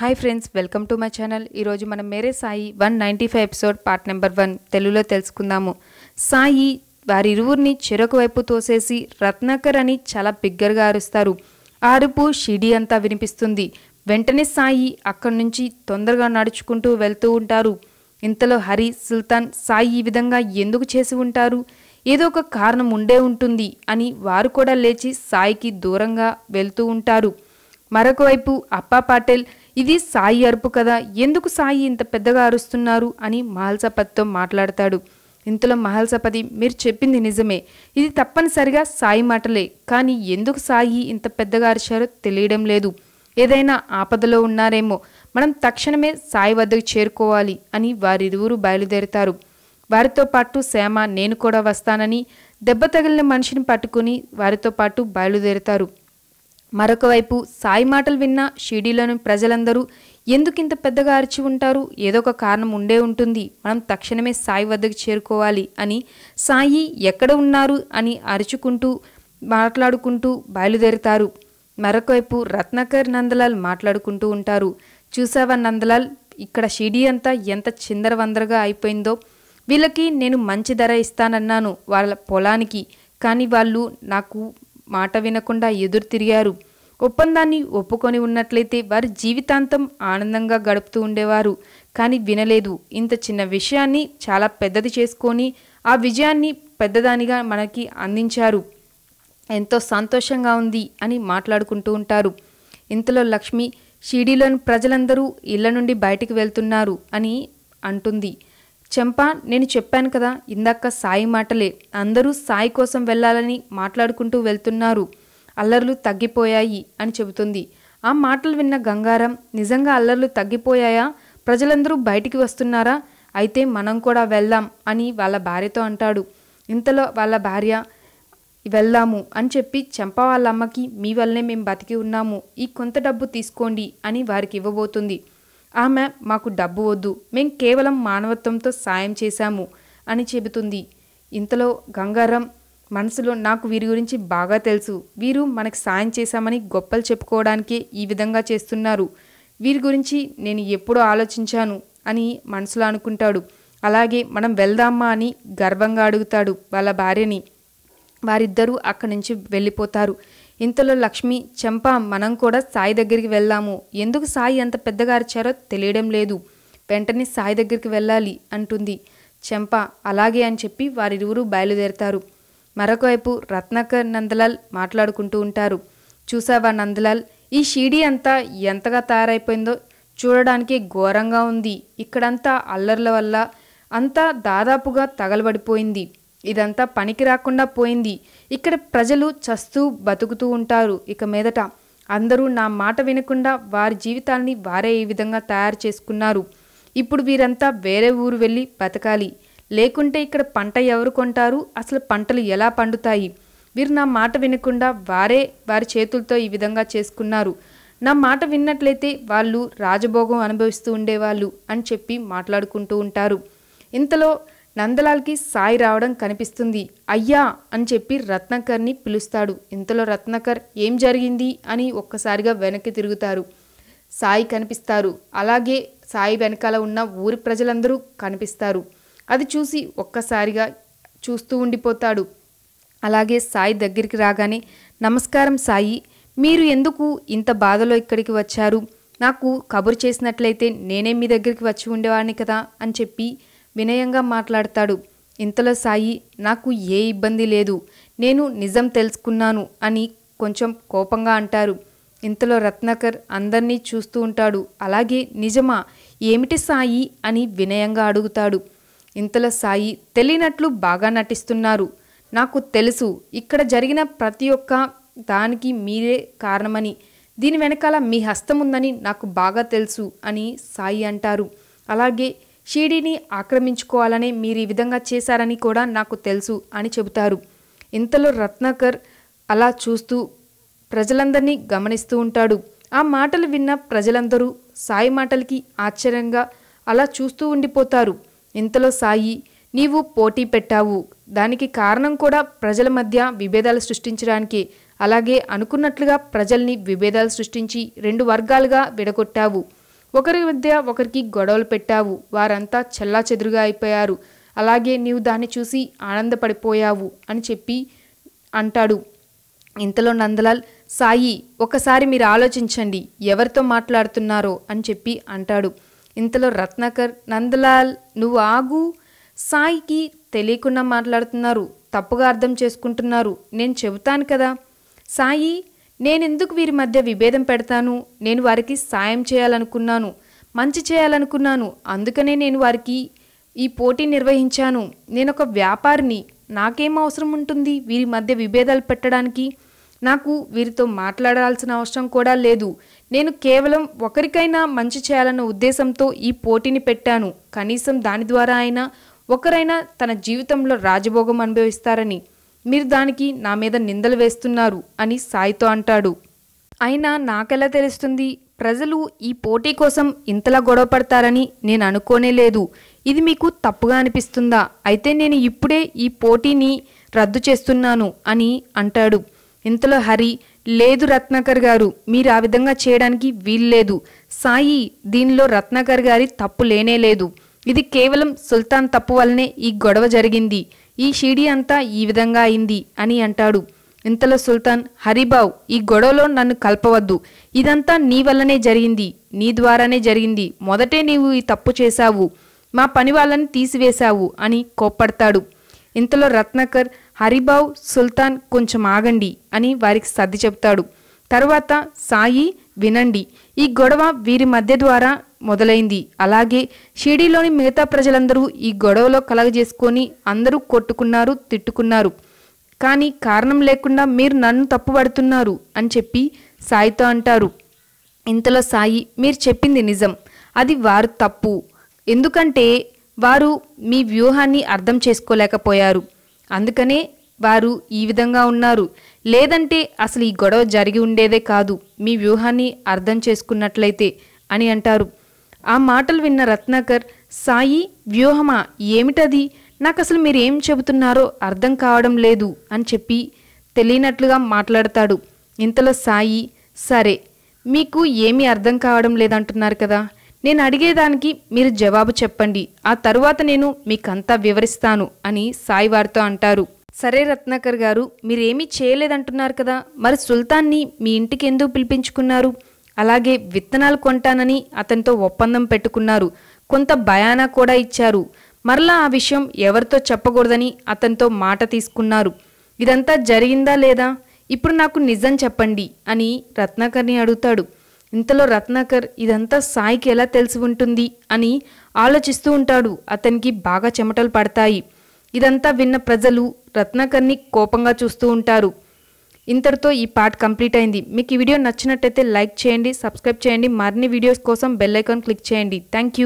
hi friends welcome to my channel ఈరోజు మనం Mere Sai one ninety five episode part number one తెలుగులో తెలుసుకుందాము సాయి వారిరువురిని చెరొక వైపు తోసేసి రత్నాకర్ అని చాలా బిగ్గరగా అరుస్తారు అరుపు షిడి అంతా వినిపిస్తుంది వెంటనే సాయి అక్కడి నుంచి తొందరగా నడుచుకుంటూ వెళ్తూ ఉంటారు ఇంతలో హరి సుల్తాన్ సాయి ఈ విధంగా ఎందుకు చేసి ఉంటారు ఏదో ఒక కారణం ఉండే ఉంటుంది అని వారు కూడా లేచి సాయికి దూరంగా వెళ్తూ ఉంటారు మరొకవైపు అప్పా పాటేల్ ఇది సాయి అరుపు కదా ఎందుకు సాయి ఇంత పెద్దగా అరుస్తున్నారు అని మహల్సపతితో మాట్లాడతాడు ఇంతలో మహల్సపతి మీరు చెప్పింది నిజమే ఇది తప్పనిసరిగా సాయి మాటలే కానీ ఎందుకు సాయి ఇంత పెద్దగా అరిచారో తెలియడం లేదు ఏదైనా ఆపదలో ఉన్నారేమో మనం తక్షణమే సాయి వద్దకు చేరుకోవాలి అని వారిరువురు బయలుదేరుతారు వారితో పాటు శ్యామ నేను కూడా వస్తానని దెబ్బ తగిలిన మనిషిని పట్టుకుని వారితో పాటు బయలుదేరుతారు మరొకవైపు సాయి మాటలు విన్నా షిరిడీలోని ప్రజలందరూ ఎందుకింత పెద్దగా అరిచి ఉంటారు ఏదో ఒక కారణం ఉండే ఉంటుంది మనం తక్షణమే సాయి వద్దకు చేరుకోవాలి అని సాయి ఎక్కడ ఉన్నారు అని అరుచుకుంటూ మాట్లాడుకుంటూ బయలుదేరుతారు మరొకవైపు రత్నాకర్ నందలాల్ మాట్లాడుకుంటూ ఉంటారు చూసావా నందలాల్ ఇక్కడ షిడీ అంతా ఎంత చిందరవందరగా అయిపోయిందో వీళ్ళకి నేను మంచి ధర ఇస్తానన్నాను వాళ్ళ పొలానికి కానీ వాళ్ళు నాకు మాట వినకుండా ఎదురు తిరిగారు ఒప్పందాన్ని ఒప్పుకొని ఉన్నట్లయితే వారి జీవితాంతం ఆనందంగా గడుపుతూ ఉండేవారు కానీ వినలేదు ఇంత చిన్న విషయాన్ని చాలా పెద్దది చేసుకొని ఆ విజయాన్ని పెద్దదానిగా మనకి అందించారు ఎంతో సంతోషంగా ఉంది అని మాట్లాడుకుంటూ ఉంటారు ఇంతలో లక్ష్మి షిడీలోని ప్రజలందరూ ఇళ్ల నుండి బయటికి వెళ్తున్నారు అని అంటుంది చెంప నేను చెప్పాను కదా ఇందాక సాయి మాటలే అందరూ సాయి కోసం వెళ్ళాలని మాట్లాడుకుంటూ వెళ్తున్నారు అల్లర్లు తగ్గిపోయాయి అని చెబుతుంది ఆ మాటలు విన్న గంగారం నిజంగా అల్లర్లు తగ్గిపోయాయా ప్రజలందరూ బయటికి వస్తున్నారా అయితే మనం కూడా వెళ్దాం అని వాళ్ళ భార్యతో అంటాడు ఇంతలో వాళ్ళ భార్య వెళ్దాము అని చెప్పి చెంప వాళ్ళ అమ్మకి మీ వల్లనే మేము బతికి ఉన్నాము ఈ కొంత డబ్బు తీసుకోండి అని వారికి ఇవ్వబోతుంది ఆమె మాకు డబ్బు వద్దు మేం కేవలం మానవత్వంతో సాయం చేశాము అని చెబుతుంది ఇంతలో గంగారం మనసులో నాకు వీరి గురించి బాగా తెలుసు వీరు మనకు సాయం చేశామని గొప్పలు చెప్పుకోవడానికే ఈ విధంగా చేస్తున్నారు వీరి గురించి నేను ఎప్పుడూ ఆలోచించాను అని మనసులో అనుకుంటాడు అలాగే మనం వెళ్దామా అని గర్వంగా అడుగుతాడు వాళ్ళ భార్యని వారిద్దరూ అక్కడి నుంచి వెళ్ళిపోతారు ఇంతలో లక్ష్మి చెంప మనం కూడా సాయి దగ్గరికి వెళ్దాము ఎందుకు సాయి అంత పెద్దగా అరిచారో తెలియడం లేదు వెంటనే సాయి దగ్గరికి వెళ్ళాలి అంటుంది చెంప అలాగే అని చెప్పి వారిరువురు బయలుదేరతారు మరొకవైపు రత్నాకర్ నందలాల్ మాట్లాడుకుంటూ ఉంటారు చూసావా నందలాల్ ఈ షీడీ అంతా ఎంతగా తయారైపోయిందో చూడడానికి ఘోరంగా ఉంది ఇక్కడంతా అల్లర్ల వల్ల అంతా దాదాపుగా తగలబడిపోయింది ఇదంతా పనికి రాకుండా పోయింది ఇక్కడ ప్రజలు చస్తూ బతుకుతూ ఉంటారు ఇక మీదట అందరూ నా మాట వినకుండా వారి జీవితాల్ని వారే ఈ విధంగా తయారు చేసుకున్నారు ఇప్పుడు వీరంతా వేరే ఊరు వెళ్ళి బతకాలి లేకుంటే ఇక్కడ పంట ఎవరు కొంటారు అసలు పంటలు ఎలా పండుతాయి వీరు నా మాట వినకుండా వారే వారి చేతులతో ఈ విధంగా చేసుకున్నారు నా మాట విన్నట్లయితే వాళ్ళు రాజభోగం అనుభవిస్తూ ఉండేవాళ్ళు అని చెప్పి మాట్లాడుకుంటూ ఉంటారు ఇంతలో నందలాల్కి సాయి రావడం కనిపిస్తుంది అయ్యా అని చెప్పి రత్నకర్ని పిలుస్తాడు ఇంతలో రత్నకర్ ఏం జరిగింది అని ఒక్కసారిగా వెనక్కి తిరుగుతారు సాయి కనిపిస్తారు అలాగే సాయి వెనకాల ఉన్న ఊరి ప్రజలందరూ కనిపిస్తారు అది చూసి ఒక్కసారిగా చూస్తూ ఉండిపోతాడు అలాగే సాయి దగ్గరికి రాగానే నమస్కారం సాయి మీరు ఎందుకు ఇంత బాధలో ఇక్కడికి వచ్చారు నాకు కబురు చేసినట్లయితే నేనే మీ దగ్గరికి వచ్చి ఉండేవాడిని కదా అని చెప్పి వినయంగా మాట్లాడతాడు ఇంతలో సాయి నాకు ఏ ఇబ్బంది లేదు నేను నిజం తెలుసుకున్నాను అని కొంచెం కోపంగా అంటారు ఇంతలో రత్నాకర్ అందర్నీ చూస్తూ ఉంటాడు అలాగే నిజమా ఏమిటి సాయి అని వినయంగా అడుగుతాడు ఇంతలో సాయి తెలియనట్లు బాగా నటిస్తున్నారు నాకు తెలుసు ఇక్కడ జరిగిన ప్రతి ఒక్క దానికి మీరే కారణమని దీని వెనకాల మీ హస్తం ఉందని నాకు బాగా తెలుసు అని సాయి అంటారు అలాగే షీడీని ఆక్రమించుకోవాలని మీరు ఈ విధంగా చేశారని కూడా నాకు తెలుసు అని చెబుతారు ఇంతలో రత్నాకర్ అలా చూస్తూ ప్రజలందరినీ గమనిస్తూ ఉంటాడు ఆ మాటలు విన్న ప్రజలందరూ సాయి మాటలకి ఆశ్చర్యంగా అలా చూస్తూ ఉండిపోతారు ఇంతలో సాయి నీవు పోటీ పెట్టావు దానికి కారణం కూడా ప్రజల మధ్య విభేదాలు సృష్టించడానికి అలాగే అనుకున్నట్లుగా ప్రజల్ని విభేదాలు సృష్టించి రెండు వర్గాలుగా విడగొట్టావు ఒకరి మధ్య ఒకరికి గొడవలు పెట్టావు వారంతా చెల్లాచెదురుగా అయిపోయారు అలాగే నీవు దాన్ని చూసి ఆనందపడిపోయావు అని చెప్పి అంటాడు ఇంతలో నందలాల్ సాయి ఒకసారి మీరు ఆలోచించండి ఎవరితో మాట్లాడుతున్నారో అని చెప్పి అంటాడు ఇంతలో రత్నాకర్ నందలాల్ నువ్వు ఆగు సాయికి తెలియకుండా మాట్లాడుతున్నారు తప్పుగా అర్థం చేసుకుంటున్నారు నేను చెబుతాను కదా సాయి నేనెందుకు వీరి మధ్య విభేదం పెడతాను నేను వారికి సాయం చేయాలనుకున్నాను మంచి చేయాలనుకున్నాను అందుకనే నేను వారికి ఈ పోటీ నిర్వహించాను నేను ఒక వ్యాపారిని నాకేం అవసరం ఉంటుంది వీరి మధ్య విభేదాలు పెట్టడానికి నాకు వీరితో మాట్లాడాల్సిన అవసరం కూడా లేదు నేను కేవలం ఒకరికైనా మంచి చేయాలన్న ఉద్దేశంతో ఈ పోటీని పెట్టాను కనీసం దాని ద్వారా అయినా ఒకరైనా తన జీవితంలో రాజభోగం అనుభవిస్తారని మీరు దానికి నా మీద నిందలు వేస్తున్నారు అని సాయితో అంటాడు అయినా నాకెలా తెలుస్తుంది ప్రజలు ఈ పోటీ కోసం ఇంతలా గొడవ పడతారని నేను అనుకోనే లేదు ఇది మీకు తప్పుగా అనిపిస్తుందా అయితే నేను ఇప్పుడే ఈ పోటీని రద్దు చేస్తున్నాను అని అంటాడు ఇంతలో హరి లేదు రత్నాకర్ గారు మీరు ఆ విధంగా చేయడానికి వీల్లేదు సాయి దీనిలో రత్నాకర్ గారి తప్పు లేనే లేదు ఇది కేవలం సుల్తాన్ తప్పు వల్లనే ఈ గొడవ జరిగింది ఈ షీడీ అంతా ఈ విధంగా అయింది అని అంటాడు ఇంతలో సుల్తాన్ హరిబావ్ ఈ గొడవలో నన్ను కలపవద్దు ఇదంతా నీ వల్లనే జరిగింది నీ ద్వారానే జరిగింది మొదటే నీవు ఈ తప్పు చేశావు మా పని వాళ్ళని తీసివేశావు అని కోప్పడతాడు ఇంతలో రత్నకర్ హరిబావ్ సుల్తాన్ కొంచెం ఆగండి అని వారికి సర్ది చెప్తాడు తర్వాత సాయి వినండి ఈ గొడవ వీరి మధ్య ద్వారా మొదలైంది అలాగే షిరిడీలోని మిగతా ప్రజలందరూ ఈ గొడవలో కలగజేసుకొని అందరూ కొట్టుకున్నారు తిట్టుకున్నారు కానీ కారణం లేకుండా మీరు నన్ను తప్పుపడుతున్నారు అని చెప్పి సాయితో అంటారు ఇంతలో సాయి మీరు చెప్పింది నిజం అది వారు తప్పు ఎందుకంటే వారు మీ వ్యూహాన్ని అర్థం చేసుకోలేకపోయారు అందుకనే వారు ఈ విధంగా ఉన్నారు లేదంటే అసలు ఈ గొడవ జరిగి ఉండేదే కాదు మీ వ్యూహాన్ని అర్థం చేసుకున్నట్లయితే అని అంటారు ఆ మాటలు విన్న రత్నాకర్ సాయి వ్యూహమా ఏమిటది నాకు అసలు మీరు చెబుతున్నారో అర్థం కావడం లేదు అని చెప్పి తెలియనట్లుగా మాట్లాడతాడు ఇంతలో సాయి సరే మీకు ఏమీ అర్థం కావడం లేదంటున్నారు కదా నేను అడిగేదానికి మీరు జవాబు చెప్పండి ఆ తరువాత నేను మీకంతా వివరిస్తాను అని సాయి వారితో అంటారు సరే రత్నాకర్ గారు మీరేమీ చేయలేదంటున్నారు కదా మరి సుల్తాన్ని మీ ఇంటికి ఎందుకు పిలిపించుకున్నారు అలాగే విత్తనాలు కొంటానని అతనితో ఒప్పందం పెట్టుకున్నారు కొంత భయానా కూడా ఇచ్చారు మరలా ఆ విషయం ఎవరితో చెప్పకూడదని అతనితో మాట తీసుకున్నారు ఇదంతా జరిగిందా లేదా ఇప్పుడు నాకు నిజం చెప్పండి అని రత్నాకర్ని అడుగుతాడు ఇంతలో రత్నాకర్ ఇదంతా సాయికి ఎలా తెలిసి ఉంటుంది అని ఆలోచిస్తూ ఉంటాడు అతనికి బాగా చెమటలు పడతాయి ఇదంతా విన్న ప్రజలు రత్నాకర్ని కోపంగా చూస్తూ ఉంటారు ఇంతటితో ఈ పార్ట్ కంప్లీట్ అయింది మీకు ఈ వీడియో నచ్చినట్టయితే లైక్ చేయండి సబ్స్క్రైబ్ చేయండి మరిన్ని వీడియోస్ కోసం బెల్ ఐకాన్ క్లిక్ చేయండి థ్యాంక్